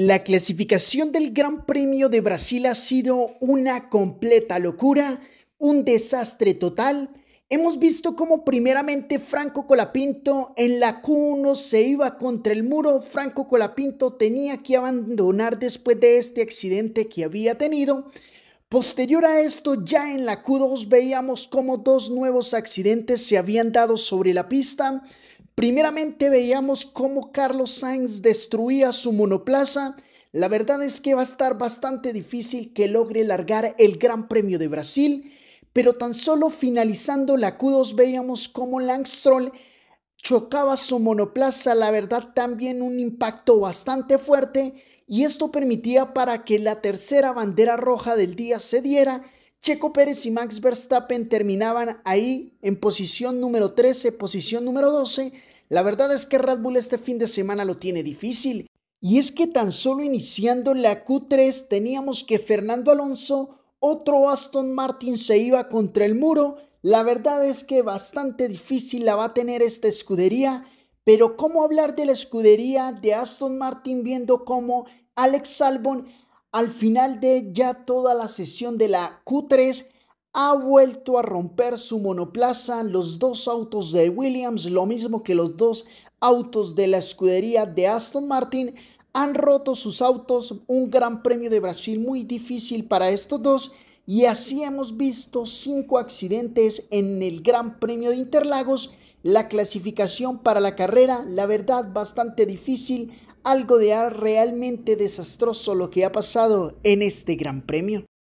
La clasificación del Gran Premio de Brasil ha sido una completa locura, un desastre total. Hemos visto cómo primeramente Franco Colapinto en la Q1 se iba contra el muro. Franco Colapinto tenía que abandonar después de este accidente que había tenido. Posterior a esto, ya en la Q2 veíamos cómo dos nuevos accidentes se habían dado sobre la pista. Primeramente veíamos cómo Carlos Sainz destruía su monoplaza. La verdad es que va a estar bastante difícil que logre largar el Gran Premio de Brasil, pero tan solo finalizando la Q2 veíamos cómo Langstroll chocaba su monoplaza, la verdad también un impacto bastante fuerte y esto permitía para que la tercera bandera roja del día se diera. Checo Pérez y Max Verstappen terminaban ahí en posición número 13, posición número 12 la verdad es que Red Bull este fin de semana lo tiene difícil. Y es que tan solo iniciando la Q3 teníamos que Fernando Alonso, otro Aston Martin se iba contra el muro. La verdad es que bastante difícil la va a tener esta escudería. Pero ¿cómo hablar de la escudería de Aston Martin viendo cómo Alex Albon al final de ya toda la sesión de la Q3 ha vuelto a romper su monoplaza, los dos autos de Williams, lo mismo que los dos autos de la escudería de Aston Martin, han roto sus autos, un gran premio de Brasil muy difícil para estos dos. Y así hemos visto cinco accidentes en el Gran Premio de Interlagos. La clasificación para la carrera, la verdad, bastante difícil. Algo de realmente desastroso lo que ha pasado en este Gran Premio.